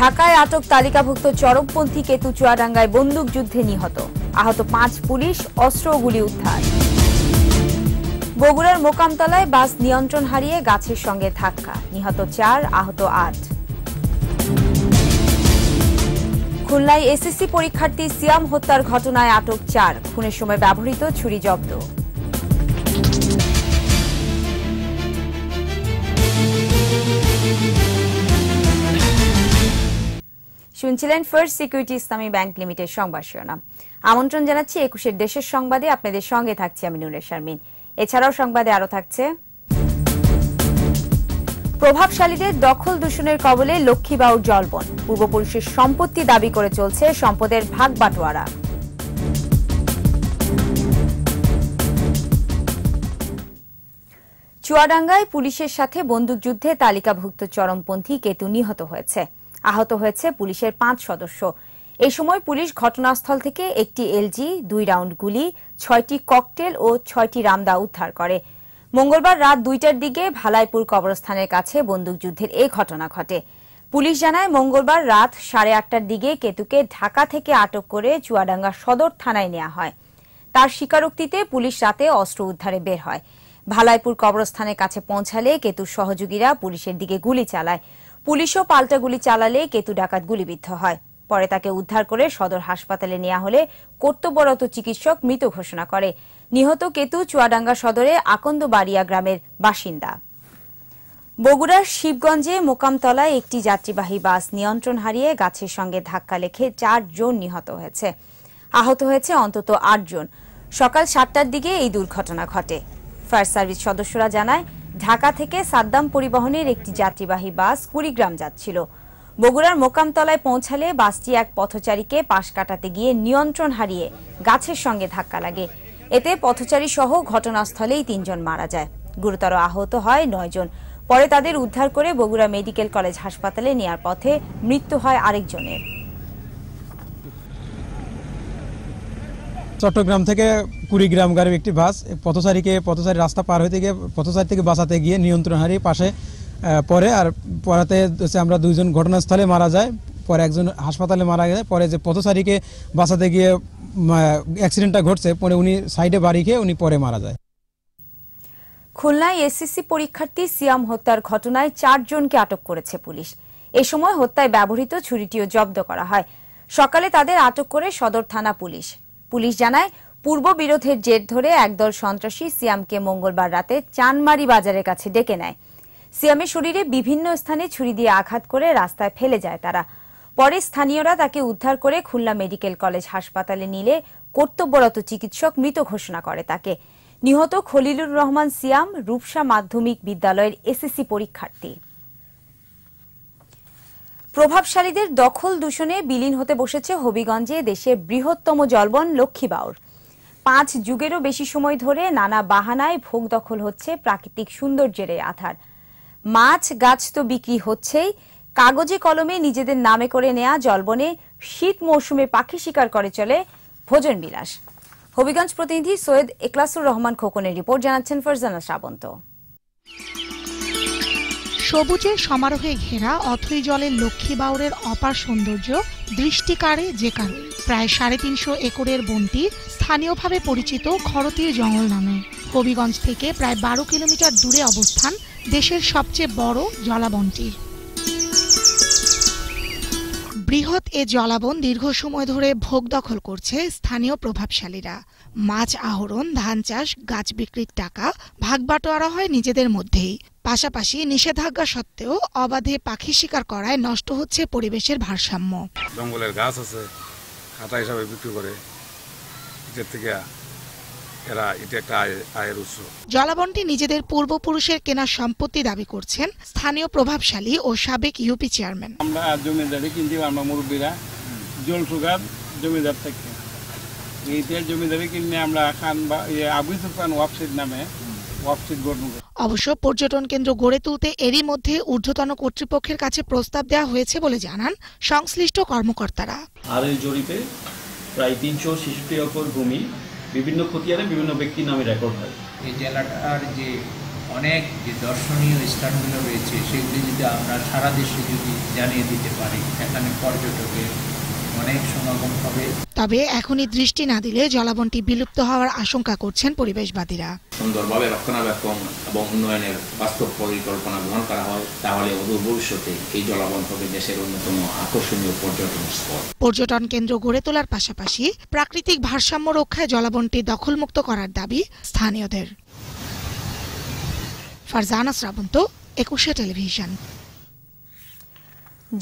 ঢাকায় আটক তালিকাভুক্ত চরমপন্থী কেতু চুয়াডাঙ্গায় বন্দুকযুদ্ধে নিহত আহত পাঁচ পুলিশ অস্ত্র গুলি উদ্ধার বগুড়ার মোকামতলায় বাস নিয়ন্ত্রণ হারিয়ে গাছের সঙ্গে ধাক্কা নিহত চার আহত আট খুলনায় এসএসসি পরীক্ষার্থী সিয়াম হত্যার ঘটনায় আটক চার খুনের সময় ব্যবহৃত ছুরি জব্দ শুনছিলেন first security Islami bank limited সংবাদ শিরোনাম আমন্ত্রণ জানাচ্ছি একুশের দেশের সংবাদে আপনাদের সঙ্গে থাকছি আমি নুরে শারমিন এছাড়াও সংবাদে আরো থাকছে প্রভাবশালীদের দখল দূষণের কবলে লক্ষ্মীবাউর জলবন পূর্বপুরুষের সম্পত্তি দাবি করে চলছে সম্পদের ভাগ বাটোয়ারা চুয়াডাঙ্গায় পুলিশের সাথে বন্দুকযুদ্ধে তালিকাভুক্ত চরমপন্থী কেতু নিহত হয়েছে আহত হয়েছে পুলিশের পাঁচ সদস্য এই সময় পুলিশ ঘটনাস্থল থেকে একটি এলজি দুই রাউন্ড গুলি ছয়টি ককটেল ও ছয়টি রামদা উদ্ধার করে মঙ্গলবার রাত দুইটার দিকে ভালাইপুর কবরস্থানের কাছে বন্দুকযুদ্ধের এই ঘটনা ঘটে পুলিশ জানায় মঙ্গলবার রাত সাড়ে আটটার দিকে কেতুকে ঢাকা থেকে আটক করে চুয়াডাঙ্গা সদর থানায় নেওয়া হয় তার স্বীকারোক্তিতে পুলিশ রাতে অস্ত্র উদ্ধারে বের হয় ভালাইপুর কবরস্থানের কাছে পৌঁছালে কেতুর সহযোগীরা পুলিশের দিকে গুলি চালায় পুলিশও পাল্টা গুলি চালালে কেতু ডাকাত গুলিবিদ্ধ হয় পরে তাকে উদ্ধার করে সদর হাসপাতালে নেওয়া হলে কর্তব্যরত চিকিৎসক মৃত ঘোষণা করে নিহত কেতু চুয়াডাঙ্গা সদরে আকন্দবাড়িয়া গ্রামের বাসিন্দা বগুড়ার শিবগঞ্জে মোকামতলায় একটি যাত্রীবাহী বাস নিয়ন্ত্রণ হারিয়ে গাছের সঙ্গে ধাক্কা লেখে চারজন নিহত হয়েছে আহত হয়েছে অন্তত আটজন সকাল সাতটার দিকে এই দুর্ঘটনা ঘটে ফায়ার সার্ভিস সদস্যরা জানায় ঢাকা থেকে সাদ্দাম পরিবহনের একটি যাত্রীবাহী বাস কুড়িগ্রাম যাচ্ছিল বগুড়ার মোকামতলায় পৌঁছালে বাসটি এক পথচারীকে পাশ কাটাতে গিয়ে নিয়ন্ত্রণ হারিয়ে গাছের সঙ্গে ধাক্কা লাগে এতে পথচারী সহ ঘটনাস্থলেই তিনজন মারা যায় গুরুতর আহত হয় নয়জন পরে তাদের উদ্ধার করে বগুড়া মেডিকেল কলেজ হাসপাতালে নেওয়ার পথে মৃত্যু হয় আরেকজনের চট্টগ্রাম থেকে কুড়িগ্রামগারের একটি বাস পথচারীকে পথচারী রাস্তা পার হইতে গিয়ে পথচারী থেকে বাঁচাতে গিয়ে নিয়ন্ত্রণ হারিয়ে পাশে পরে আর পড়াতে হচ্ছে আমরা দুইজন ঘটনাস্থলে মারা যায় পরে একজন হাসপাতালে মারা যায় পরে যে পথচারীকে বাঁচাতে গিয়ে অ্যাক্সিডেন্টটা ঘটছে পরে উনি সাইডে বাড়ি খেয়ে উনি পরে মারা যায় খুলনায় এসএসসি পরীক্ষার্থী সিয়াম হত্যার ঘটনায় চারজনকে আটক করেছে পুলিশ এ সময় হত্যায় ব্যবহৃত ছুরিটিও জব্দ করা হয় সকালে তাদের আটক করে সদর থানা পুলিশ পুলিশ জানায় পূর্ব বিরোধের জের ধরে একদল সন্ত্রাসী সিয়ামকে মঙ্গলবার রাতে চানমারি বাজারের কাছে ডেকে নেয় সিয়ামের শরীরে বিভিন্ন স্থানে ছুরি দিয়ে আঘাত করে রাস্তায় ফেলে যায় তারা পরে স্থানীয়রা তাকে উদ্ধার করে খুলনা মেডিকেল কলেজ হাসপাতালে নিলে কর্তব্যরত চিকিৎসক মৃত ঘোষণা করে তাকে নিহত খলিলুর রহমান সিয়াম রূপসা মাধ্যমিক বিদ্যালয়ের এসএসসি পরীক্ষার্থী প্রভাবশালীদের দখল দূষণে বিলীন হতে বসেছে হবিগঞ্জে দেশের বৃহত্তম জলবন লক্ষ্মীবাউর পাঁচ যুগেরও বেশি সময় ধরে নানা বাহানায় ভোগ দখল হচ্ছে প্রাকৃতিক সৌন্দর্যের আধার মাছ গাছ তো বিক্রি হচ্ছেই কাগজে কলমে নিজেদের নামে করে নেয়া জলবনে শীত মৌসুমে পাখি শিকার করে চলে ভোজন বিলাস হবিগঞ্জ প্রতিনিধি সৈয়দ একলাসুর রহমান খোকনের রিপোর্ট জানাচ্ছেন ফারজানা শ্রাবন্ত সবুজের সমারোহে ঘেরা অথই জলের লক্ষ্মী বাউরের অপার সৌন্দর্য দৃষ্টিকারে যে কারণ প্রায় সাড়ে তিনশো একরের বনটি স্থানীয়ভাবে পরিচিত খরতির জঙ্গল নামে হবিগঞ্জ থেকে প্রায় বারো কিলোমিটার দূরে অবস্থান দেশের সবচেয়ে বড় জলাবনটি বৃহৎ এ জলাবন দীর্ঘ সময় ধরে ভোগ দখল করছে স্থানীয় প্রভাবশালীরা মাছ আহরণ ধান চাষ গাছ বিক্রির টাকা ভাগবাটোয়ারা হয় নিজেদের মধ্যেই পাশাপাশি নিষেধাজ্ঞা সত্ত্বেও অবাধে পাখি শিকার করায় নষ্ট হচ্ছে পরিবেশের ভারসাম্য জঙ্গলের গাছ আছে খাতা হিসাবে বিক্রি করে এটার থেকে জলাবনটি নিজেদের পূর্বপুরুষের কেনা সম্পত্তি দাবি করছেন স্থানীয় প্রভাবশালী ও সাবেক ইউপি চেয়ারম্যান আমরা জমিদারি কিনতে আমরা মুরব্বীরা জল সুগার জমিদার থেকে এইটার জমিদারি কিনে আমরা খান বা ইয়ে আবু সুলতান ওয়াফসিদ নামে ওয়াফসিদ গঠন অবশ্য পর্যটন কেন্দ্র গড়ে তুলতে এরই মধ্যে ঊর্ধ্বতন কর্তৃপক্ষের কাছে প্রস্তাব দেওয়া হয়েছে বলে জানান সংশ্লিষ্ট কর্মকর্তারা আর এই জরিপে প্রায় তিনশো ছেষট্টি একর ভূমি বিভিন্ন খতিয়ারে বিভিন্ন ব্যক্তির নামে রেকর্ড হয় এই জেলাটার যে অনেক যে দর্শনীয় স্থানগুলো রয়েছে সেগুলি যদি আমরা সারা দেশে যদি জানিয়ে দিতে পারি এখানে পর্যটকের তবে এখনই দৃষ্টি না দিলে জলাবনটি বিলুপ্ত হওয়ার আশঙ্কা করছেন পরিবেশবাদীরা সুন্দরভাবে রক্ষণাবেক্ষণ এবং উন্নয়নের বাস্তব পরিকল্পনা গ্রহণ করা হয় তাহলে অদূর ভবিষ্যতে এই জলাবন হবে দেশের অন্যতম আকর্ষণীয় পর্যটন স্পট পর্যটন কেন্দ্র গড়ে তোলার পাশাপাশি প্রাকৃতিক ভারসাম্য রক্ষায় জলাবনটি দখলমুক্ত করার দাবি স্থানীয়দের ফারজানা শ্রাবন্ত একুশে টেলিভিশন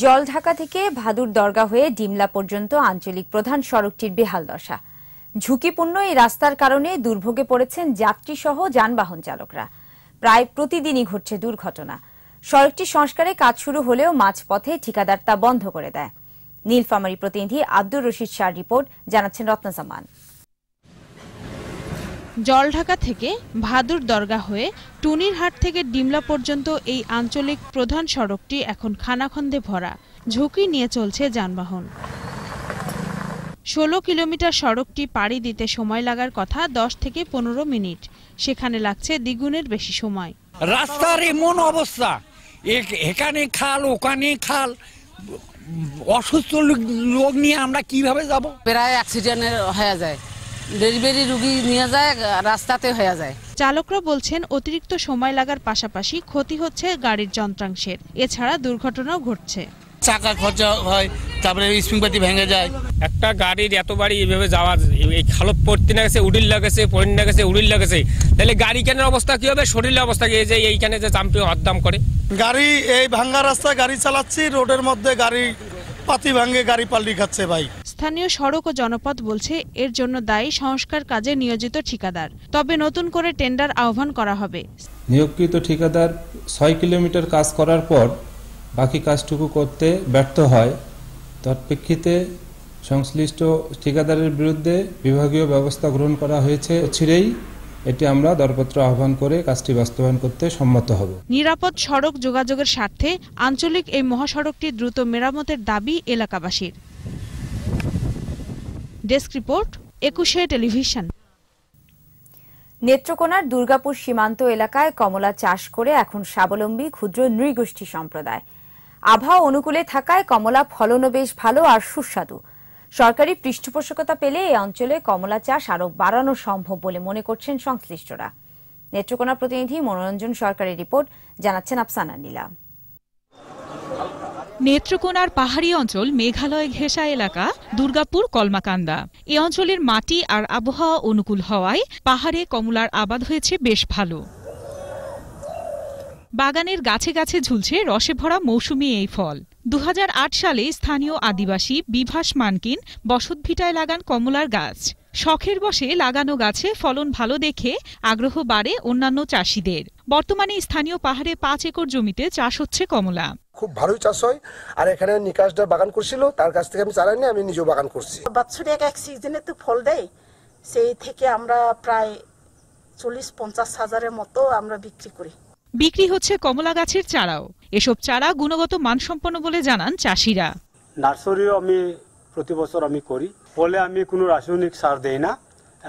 জলঢাকা থেকে ভাদুর দরগা হয়ে ডিমলা পর্যন্ত আঞ্চলিক প্রধান সড়কটির বেহাল দশা ঝুঁকিপূর্ণ এই রাস্তার কারণে দুর্ভোগে পড়েছেন যাত্রী সহ যানবাহন চালকরা প্রায় প্রতিদিনই ঘটছে দুর্ঘটনা সড়কটি সংস্কারে কাজ শুরু হলেও মাঝপথে ঠিকাদার তা বন্ধ করে দেয় নীলফামারী প্রতিনিধি আব্দুর রশিদ শাহ রিপোর্ট জানাচ্ছেন রত্নজামান জলঢাকা থেকে ভাদুর দরগা হয়ে টুনির হাট থেকে ডিমলা পর্যন্ত এই আঞ্চলিক প্রধান সড়কটি এখন খানাখন্দে ভরা ঝুঁকি নিয়ে চলছে যানবাহন ষোলো কিলোমিটার সড়কটি পাড়ি দিতে সময় লাগার কথা দশ থেকে পনেরো মিনিট সেখানে লাগছে দ্বিগুণের বেশি সময় রাস্তার এমন অবস্থা এখানে খাল ওখানে খাল অসুস্থ লোক নিয়ে আমরা কিভাবে যাব প্রায় অ্যাক্সিডেন্ট হয়ে যায় ডেলিভারি রুগী নিয়ে যায় রাস্তাতে হয়ে যায় চালকরা বলছেন অতিরিক্ত সময় লাগার পাশাপাশি ক্ষতি হচ্ছে গাড়ির যন্ত্রাংশের এছাড়া দুর্ঘটনাও ঘটছে চাকা খরচা হয় তারপরে পাতি ভেঙে যায় একটা গাড়ির এত বাড়ি এইভাবে যাওয়া এই খালপ পড়তে না গেছে উড়িল লাগেছে পড়িন না গেছে উড়িল লাগেছে তাহলে গাড়ি কেনার অবস্থা কি হবে শরীরের অবস্থা কি যে এইখানে যে চাম্পি হরদাম করে গাড়ি এই ভাঙ্গা রাস্তায় গাড়ি চালাচ্ছি রোডের মধ্যে গাড়ি পাতি ভাঙে গাড়ি পাল্টি খাচ্ছে ভাই স্থানীয় সড়ক ও জনপথ বলছে এর জন্য দায়ী সংস্কার কাজে নিয়োজিত ঠিকাদার তবে নতুন করে টেন্ডার আহ্বান করা হবে নিয়োগকৃত ঠিকাদার ছয় কিলোমিটার কাজ করার পর বাকি কাজটুকু করতে ব্যর্থ হয় তৎপ্রেক্ষিতে সংশ্লিষ্ট ঠিকাদারের বিরুদ্ধে বিভাগীয় ব্যবস্থা গ্রহণ করা হয়েছে ছিঁড়েই এটি আমরা দরপত্র আহ্বান করে কাজটি বাস্তবায়ন করতে সম্মত হব নিরাপদ সড়ক যোগাযোগের স্বার্থে আঞ্চলিক এই মহাসড়কটি দ্রুত মেরামতের দাবি এলাকাবাসীর ডেস্ক রিপোর্ট একুশে টেলিভিশন নেত্রকোনার দুর্গাপুর সীমান্ত এলাকায় কমলা চাষ করে এখন স্বাবলম্বী ক্ষুদ্র নৃগোষ্ঠী সম্প্রদায় আবহাওয়া অনুকূলে থাকায় কমলা ফলনও বেশ ভালো আর সুস্বাদু সরকারি পৃষ্ঠপোষকতা পেলে এই অঞ্চলে কমলা চাষ আরও বাড়ানো সম্ভব বলে মনে করছেন সংশ্লিষ্টরা নেত্রকোনা প্রতিনিধি মনোরঞ্জন সরকারের রিপোর্ট জানাচ্ছেন আফসানা নীলা নেত্রকোনার পাহাড়ি অঞ্চল মেঘালয় ঘেঁষা এলাকা দুর্গাপুর কলমাকান্দা এ অঞ্চলের মাটি আর আবহাওয়া অনুকূল হওয়ায় পাহাড়ে কমলার আবাদ হয়েছে বেশ ভালো বাগানের গাছে গাছে ঝুলছে রসে ভরা মৌসুমি এই ফল দু সালে স্থানীয় আদিবাসী বিভাস মানকিন বসতভিটায় লাগান কমলার গাছ শখের বসে লাগানো গাছে ফলন ভালো দেখে আগ্রহ বাড়ে অন্যান্য চাষিদের বর্তমানে স্থানীয় পাহাড়ে পাঁচ একর জমিতে চাষ হচ্ছে কমলা খুব ভালোই চাষ হয় আর এখানে নিকাশটা বাগান করছিল তার কাছ থেকে আমি চালাই নিয়ে আমি নিজেও বাগান করছি বাৎসরে এক এক সিজনে তো ফল দেয় সেই থেকে আমরা প্রায় চল্লিশ পঞ্চাশ হাজারের মতো আমরা বিক্রি করি বিক্রি হচ্ছে কমলা গাছের চারাও এসব চারা গুণগত মানসম্পন্ন বলে জানান চাষিরা নার্সারিও আমি প্রতি বছর আমি করি ফলে আমি কোনো রাসায়নিক সার দেই না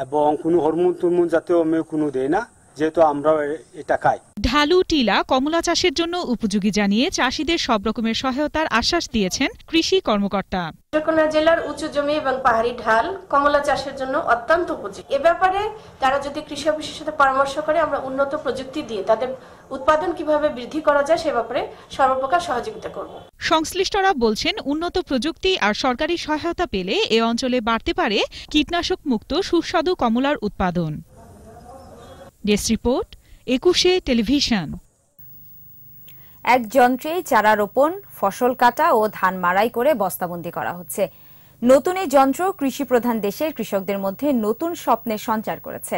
এবং কোনো হরমোন টরমোন জাতীয় আমি কোনো দেই না যেহেতু আমরাও এটা খাই ঢালু টিলা কমলা চাষের জন্য উপযোগী জানিয়ে চাষিদের সব রকমের সহায়তার আশ্বাস দিয়েছেন কৃষি কর্মকর্তা জেলার উঁচু জমি এবং পাহাড়ি ঢাল কমলা চাষের জন্য অত্যন্ত উপযোগী এ ব্যাপারে তারা যদি কৃষি অফিসের সাথে পরামর্শ করে আমরা উন্নত প্রযুক্তি দিয়ে তাদের উৎপাদন কিভাবে বৃদ্ধি করা যায় সে ব্যাপারে সর্বপ্রকার সহযোগিতা করব সংশ্লিষ্টরা বলছেন উন্নত প্রযুক্তি আর সরকারি সহায়তা পেলে এ অঞ্চলে বাড়তে পারে কীটনাশক মুক্ত সুস্বাদু কমলার উৎপাদন ডেস্ক রিপোর্ট একুশে টেলিভিশন এক যন্ত্রে চারা রোপণ ফসল কাটা ও ধান মাড়াই করে বস্তাবন্দি করা হচ্ছে নতুন এই যন্ত্র কৃষি প্রধান দেশের কৃষকদের মধ্যে নতুন স্বপ্নের সঞ্চার করেছে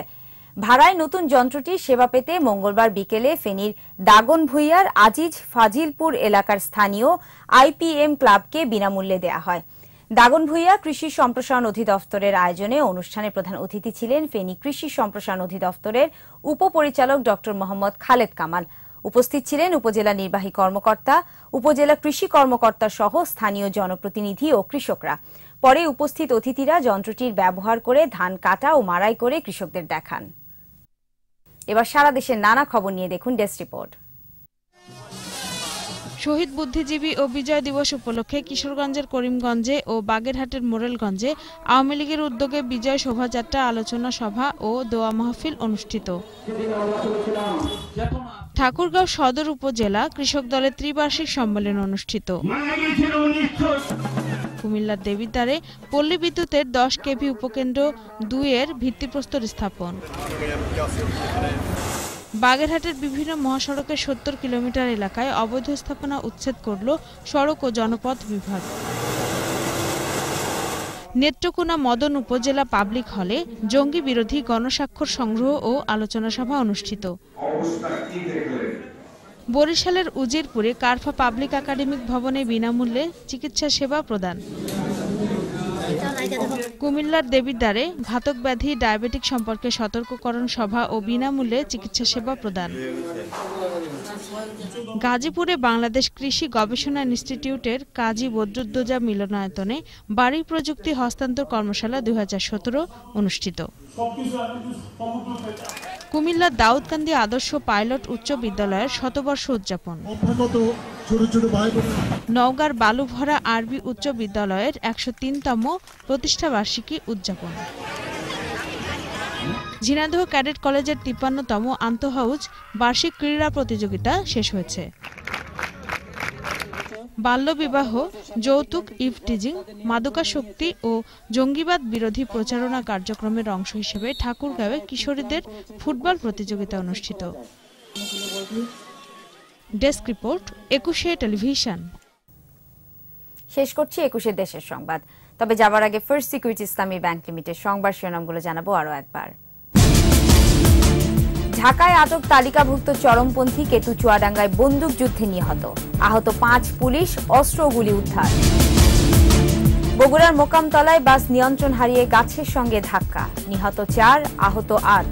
ভাড়ায় নতুন যন্ত্রটি সেবা পেতে মঙ্গলবার বিকেলে ফেনীর দাগন ভুইয়ার আজিজ ফাজিলপুর এলাকার স্থানীয় আইপিএম ক্লাবকে বিনামূল্যে দেয়া হয় দাগন ভূঁইয়া কৃষি সম্প্রসারণ অধিদপ্তরের আয়োজনে অনুষ্ঠানে প্রধান অতিথি ছিলেন ফেনী কৃষি সম্প্রসারণ অধিদপ্তরের উপপরিচালক ডক্টর মোহাম্মদ খালেদ কামাল উপস্থিত ছিলেন উপজেলা নির্বাহী কর্মকর্তা উপজেলা কৃষি কর্মকর্তা সহ স্থানীয় জনপ্রতিনিধি ও কৃষকরা পরে উপস্থিত অতিথিরা যন্ত্রটির ব্যবহার করে ধান কাটা ও মারাই করে কৃষকদের দেখান এবার সারা দেশের নানা খবর নিয়ে দেখুন ডেস্ক রিপোর্ট শহীদ বুদ্ধিজীবী ও বিজয় দিবস উপলক্ষে কিশোরগঞ্জের করিমগঞ্জে ও বাগেরহাটের মোরেলগঞ্জে আওয়ামী লীগের উদ্যোগে বিজয় শোভাযাত্রা আলোচনা সভা ও দোয়া মাহফিল অনুষ্ঠিত ঠাকুরগাঁও সদর উপজেলা কৃষক দলের ত্রিবার্ষিক সম্মেলন অনুষ্ঠিত কুমিল্লার দেবীদ্বারে পল্লী বিদ্যুতের দশ কেভি উপকেন্দ্র দুইয়ের ভিত্তিপ্রস্তর স্থাপন বাগেরহাটের বিভিন্ন মহাসড়কের সত্তর কিলোমিটার এলাকায় অবৈধ স্থাপনা উচ্ছেদ করল সড়ক ও জনপথ বিভাগ নেত্রকোনা মদন উপজেলা পাবলিক হলে জঙ্গি বিরোধী গণস্বাক্ষর সংগ্রহ ও আলোচনা সভা অনুষ্ঠিত বরিশালের উজিরপুরে কারফা পাবলিক একাডেমিক ভবনে বিনামূল্যে চিকিৎসা সেবা প্রদান কুমিল্লার দেবীদ্বারে ঘাতক ব্যাধি ডায়াবেটিক সম্পর্কে সতর্ককরণ সভা ও বিনামূল্যে চিকিৎসা সেবা প্রদান গাজীপুরে বাংলাদেশ কৃষি গবেষণা ইনস্টিটিউটের কাজী বদরুদ্দোজা মিলনায়তনে বাড়ি প্রযুক্তি হস্তান্তর কর্মশালা দুই অনুষ্ঠিত কুমিল্লার দাউদকান্দি আদর্শ পাইলট উচ্চ বিদ্যালয়ের শতবর্ষ উদযাপন নওগাঁর বালুভরা আরবি উচ্চ বিদ্যালয়ের একশো তিনতম প্রতিষ্ঠাবার্ষিকী উদযাপন ঝিনাদহ ক্যাডেট কলেজের তিপ্পান্নতম আন্তঃহাউজ বার্ষিক ক্রীড়া প্রতিযোগিতা শেষ হয়েছে বাল্যবিবাহ যৌতুক ইফটিজিং মাদকাসক্তি ও জঙ্গিবাদ বিরোধী প্রচারণা কার্যক্রমের অংশ হিসেবে ঠাকুরগাঁওয়ে কিশোরীদের ফুটবল প্রতিযোগিতা অনুষ্ঠিত ডেস্ক রিপোর্ট একুশে টেলিভিশন শেষ করছি একুশে দেশের সংবাদ তবে যাবার আগে first security Islami bank limited সংবাদ শিরোনামগুলো জানাবো আরও একবার ঢাকায় আটক তালিকাভুক্ত চরমপন্থী কেতু চুয়াডাঙ্গায় বন্দুকযুদ্ধে নিহত আহত পাঁচ পুলিশ অস্ত্র গুলি উদ্ধার বগুড়ার মোকামতলায় বাস নিয়ন্ত্রণ হারিয়ে গাছের সঙ্গে ধাক্কা নিহত চার আহত আট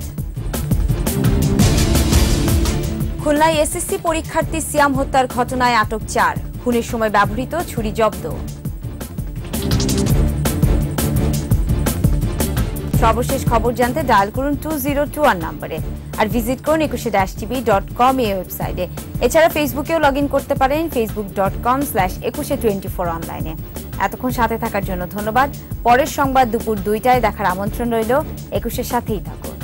খুলনায় এসএসসি পরীক্ষার্থী সিয়াম হত্যার ঘটনায় আটক চার খুনের সময় ব্যবহৃত ছুরি জব্দ সর্বশেষ খবর জানতে ডায়াল করুন টু জিরো টু ওয়ান নম্বরে আর ভিজিট করুন একুশে ড্যাশ টিভি ডট কম এই ওয়েবসাইটে এছাড়া ফেসবুকেও লগ ইন করতে পারেন Facebook dot com slash Ekushey twenty four অনলাইনে এতক্ষণ সাথে থাকার জন্য ধন্যবাদ পরের সংবাদ দুপুর দুইটায় দেখার আমন্ত্রণ রইল একুশের সাথেই থাকুন